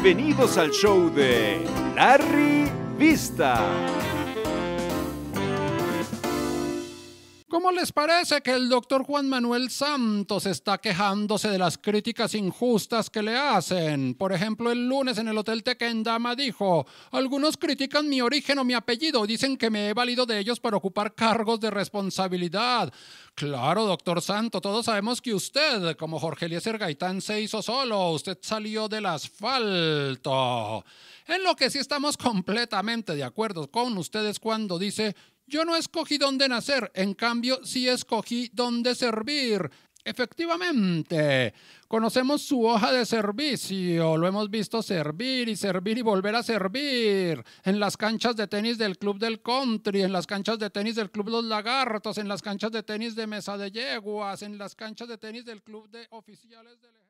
Bienvenidos al show de Larry Vista. ¿Cómo les parece que el doctor Juan Manuel Santos está quejándose de las críticas injustas que le hacen? Por ejemplo, el lunes en el Hotel Tequendama dijo, algunos critican mi origen o mi apellido, dicen que me he valido de ellos para ocupar cargos de responsabilidad. Claro, doctor Santo, todos sabemos que usted, como Jorge Eliezer Gaitán, se hizo solo, usted salió del asfalto. En lo que sí estamos completamente de acuerdo con ustedes cuando dice, yo no escogí dónde nacer, en cambio sí escogí dónde servir. Efectivamente, conocemos su hoja de servicio, lo hemos visto servir y servir y volver a servir en las canchas de tenis del Club del Country, en las canchas de tenis del Club Los Lagartos, en las canchas de tenis de Mesa de Yeguas, en las canchas de tenis del Club de Oficiales del